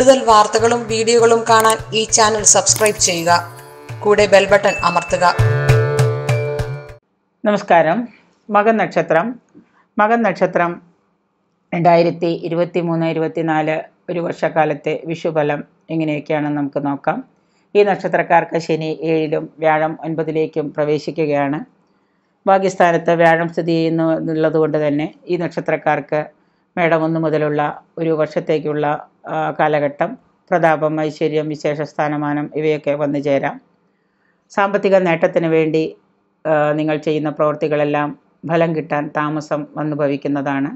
കൂടുതൽ വാർത്തകളും വീഡിയോകളും കാണാൻ ഈ ചാനൽ സബ്സ്ക്രൈബ് ചെയ്യുക കൂടെ ബെൽ ബട്ടൺ അമർത്തുക നമസ്കാരം മകൻ നക്ഷത്രം മകൻ നക്ഷത്രം രണ്ടായിരത്തി ഇരുപത്തി മൂന്ന് ഇരുപത്തിനാല് ഒരു വർഷക്കാലത്തെ വിഷുഫലം എങ്ങനെയൊക്കെയാണെന്ന് നമുക്ക് നോക്കാം ഈ നക്ഷത്രക്കാർക്ക് ശനി ഏഴിലും വ്യാഴം ഒൻപതിലേക്കും പ്രവേശിക്കുകയാണ് ഭാഗ്യസ്ഥാനത്ത് വ്യാഴം സ്ഥിതി ചെയ്യുന്നു കൊണ്ട് തന്നെ ഈ നക്ഷത്രക്കാർക്ക് മേടം ഒന്ന് മുതലുള്ള ഒരു വർഷത്തേക്കുള്ള കാലഘട്ടം പ്രതാപം ഐശ്വര്യം വിശേഷ സ്ഥാനമാനം ഇവയൊക്കെ വന്നു ചേരാം സാമ്പത്തിക നേട്ടത്തിന് വേണ്ടി നിങ്ങൾ ചെയ്യുന്ന പ്രവൃത്തികളെല്ലാം ഫലം കിട്ടാൻ താമസം വന്നു ഭവിക്കുന്നതാണ്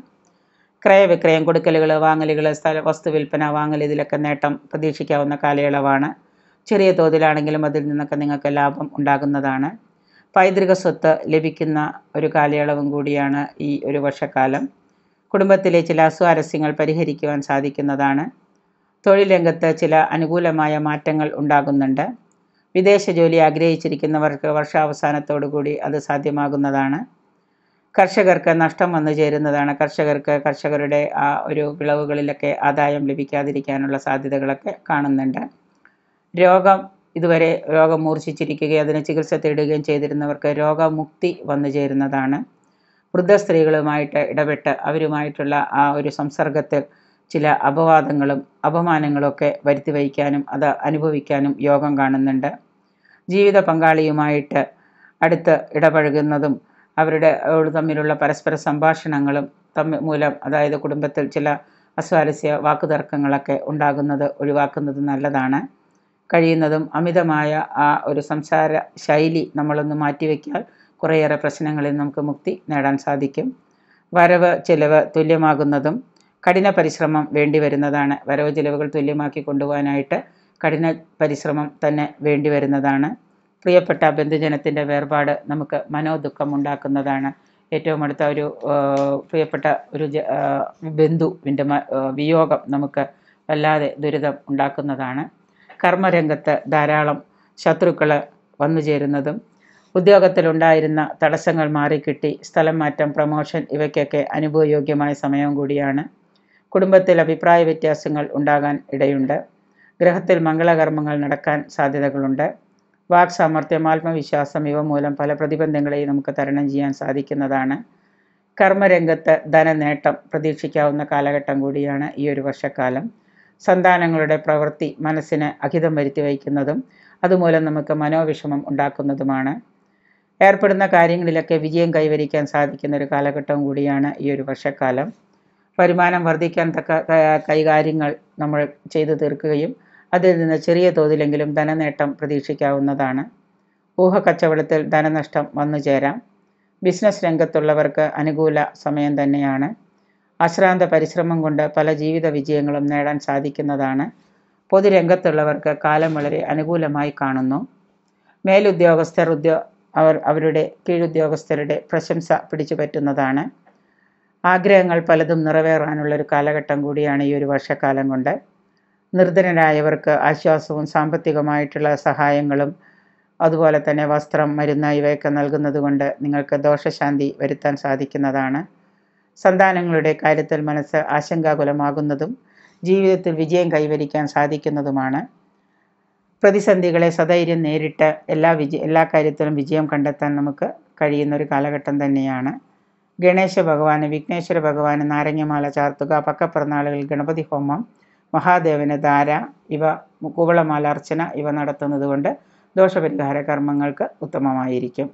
ക്രയവിക്രയം കൊടുക്കലുകൾ വാങ്ങലുകൾ സ്ഥല വസ്തു വിൽപ്പന വാങ്ങൽ ഇതിലൊക്കെ നേട്ടം പ്രതീക്ഷിക്കാവുന്ന കാലയളവാണ് ചെറിയ തോതിലാണെങ്കിലും അതിൽ നിന്നൊക്കെ നിങ്ങൾക്ക് ലാഭം ഉണ്ടാകുന്നതാണ് പൈതൃക സ്വത്ത് ലഭിക്കുന്ന ഒരു കാലയളവും കൂടിയാണ് ഈ ഒരു വർഷക്കാലം കുടുംബത്തിലെ ചില അസ്വാരസ്യങ്ങൾ പരിഹരിക്കുവാൻ സാധിക്കുന്നതാണ് തൊഴിൽ രംഗത്ത് ചില അനുകൂലമായ മാറ്റങ്ങൾ ഉണ്ടാകുന്നുണ്ട് വിദേശ ജോലി ആഗ്രഹിച്ചിരിക്കുന്നവർക്ക് വർഷാവസാനത്തോടുകൂടി അത് സാധ്യമാകുന്നതാണ് കർഷകർക്ക് നഷ്ടം വന്നു ചേരുന്നതാണ് കർഷകർക്ക് കർഷകരുടെ ആ ഒരു വിളവുകളിലൊക്കെ ആദായം ലഭിക്കാതിരിക്കാനുള്ള സാധ്യതകളൊക്കെ കാണുന്നുണ്ട് രോഗം ഇതുവരെ രോഗം മൂർച്ഛിച്ചിരിക്കുകയും അതിന് ചികിത്സ തേടുകയും ചെയ്തിരുന്നവർക്ക് രോഗമുക്തി വന്നു ചേരുന്നതാണ് വൃദ്ധ സ്ത്രീകളുമായിട്ട് ഇടപെട്ട് അവരുമായിട്ടുള്ള ആ ഒരു സംസർഗത്തിൽ ചില അപവാദങ്ങളും അപമാനങ്ങളൊക്കെ വരുത്തി വയ്ക്കാനും അത് അനുഭവിക്കാനും യോഗം കാണുന്നുണ്ട് ജീവിത പങ്കാളിയുമായിട്ട് അടുത്ത് ഇടപഴകുന്നതും അവരുടെ തമ്മിലുള്ള പരസ്പര സംഭാഷണങ്ങളും തമ്മിൽ മൂലം അതായത് കുടുംബത്തിൽ ചില അസ്വാരസ്യ വാക്കുതർക്കങ്ങളൊക്കെ ഉണ്ടാകുന്നത് ഒഴിവാക്കുന്നത് നല്ലതാണ് കഴിയുന്നതും അമിതമായ ആ ഒരു സംസാര ശൈലി നമ്മളൊന്ന് മാറ്റിവെക്കാൻ കുറേയേറെ പ്രശ്നങ്ങളിൽ നമുക്ക് മുക്തി നേടാൻ സാധിക്കും വരവ് ചിലവ് തുല്യമാകുന്നതും കഠിന പരിശ്രമം വേണ്ടി വരുന്നതാണ് വരവ് ചിലവുകൾ തുല്യമാക്കി കൊണ്ടുപോകാനായിട്ട് കഠിന പരിശ്രമം തന്നെ വേണ്ടി വരുന്നതാണ് പ്രിയപ്പെട്ട ബന്ധുജനത്തിൻ്റെ വേർപാട് നമുക്ക് മനോദുഃഖം ഉണ്ടാക്കുന്നതാണ് ഏറ്റവും അടുത്ത ഒരു പ്രിയപ്പെട്ട ഒരു ബന്ധുവിൻ്റെ വിയോഗം നമുക്ക് വല്ലാതെ ദുരിതം ഉണ്ടാക്കുന്നതാണ് കർമ്മരംഗത്ത് ധാരാളം ശത്രുക്കൾ വന്നു ചേരുന്നതും ഉദ്യോഗത്തിലുണ്ടായിരുന്ന തടസ്സങ്ങൾ മാറിക്കിട്ടി സ്ഥലം മാറ്റം പ്രമോഷൻ ഇവയ്ക്കൊക്കെ അനുഭവയോഗ്യമായ സമയം കൂടിയാണ് കുടുംബത്തിൽ അഭിപ്രായ വ്യത്യാസങ്ങൾ ഉണ്ടാകാൻ ഇടയുണ്ട് ഗ്രഹത്തിൽ മംഗളകർമ്മങ്ങൾ നടക്കാൻ സാധ്യതകളുണ്ട് വാക് സാമർഥ്യം ആത്മവിശ്വാസം ഇവ മൂലം പല പ്രതിബന്ധങ്ങളെയും നമുക്ക് തരണം ചെയ്യാൻ സാധിക്കുന്നതാണ് കർമ്മരംഗത്ത് ധനനേട്ടം പ്രതീക്ഷിക്കാവുന്ന കാലഘട്ടം കൂടിയാണ് ഈ ഒരു വർഷക്കാലം സന്താനങ്ങളുടെ പ്രവൃത്തി മനസ്സിന് അഹിതം വരുത്തി വയ്ക്കുന്നതും അതുമൂലം നമുക്ക് മനോവിഷമം ഉണ്ടാക്കുന്നതുമാണ് ഏർപ്പെടുന്ന കാര്യങ്ങളിലൊക്കെ വിജയം കൈവരിക്കാൻ സാധിക്കുന്ന ഒരു കാലഘട്ടം കൂടിയാണ് ഈ ഒരു വർഷക്കാലം വരുമാനം വർദ്ധിക്കാൻ തക്ക കൈകാര്യങ്ങൾ നമ്മൾ ചെയ്തു തീർക്കുകയും അതിൽ നിന്ന് ചെറിയ തോതിലെങ്കിലും ധനനേട്ടം പ്രതീക്ഷിക്കാവുന്നതാണ് ഊഹക്കച്ചവടത്തിൽ ധനനഷ്ടം വന്നു ചേരാം ബിസിനസ് രംഗത്തുള്ളവർക്ക് അനുകൂല സമയം തന്നെയാണ് അശ്രാന്ത പരിശ്രമം കൊണ്ട് പല ജീവിത വിജയങ്ങളും നേടാൻ സാധിക്കുന്നതാണ് പൊതുരംഗത്തുള്ളവർക്ക് കാലം വളരെ അനുകൂലമായി കാണുന്നു മേലുദ്യോഗസ്ഥർ ഉദ്യോ അവർ അവരുടെ കീഴുദ്യോഗസ്ഥരുടെ പ്രശംസ പറ്റുന്നതാണ് ആഗ്രഹങ്ങൾ പലതും നിറവേറാനുള്ള ഒരു കാലഘട്ടം കൂടിയാണ് ഈ ഒരു വർഷക്കാലം കൊണ്ട് നിർധനരായവർക്ക് ആശ്വാസവും സാമ്പത്തികമായിട്ടുള്ള സഹായങ്ങളും അതുപോലെ തന്നെ വസ്ത്രം മരുന്ന് ഇവയൊക്കെ നൽകുന്നത് കൊണ്ട് നിങ്ങൾക്ക് ദോഷശാന്തി വരുത്താൻ സാധിക്കുന്നതാണ് സന്താനങ്ങളുടെ കാര്യത്തിൽ മനസ്സ് ആശങ്കാകുലമാകുന്നതും ജീവിതത്തിൽ വിജയം കൈവരിക്കാൻ സാധിക്കുന്നതുമാണ് പ്രതിസന്ധികളെ സധൈര്യം നേരിട്ട് എല്ലാ വിജയ എല്ലാ കാര്യത്തിലും വിജയം കണ്ടെത്താൻ നമുക്ക് കഴിയുന്ന ഒരു കാലഘട്ടം തന്നെയാണ് ഗണേശ ഭഗവാന് വിഘ്നേശ്വര ഭഗവാന് നാരങ്ങമാല ചാർത്തുക പക്കപ്പിറന്നാളുകൾ ഗണപതി ഹോമം മഹാദേവന് ധാര ഇവ കുവളമാല അർച്ചന ഇവ നടത്തുന്നത് കൊണ്ട് ദോഷപരിഹാര കർമ്മങ്ങൾക്ക് ഉത്തമമായിരിക്കും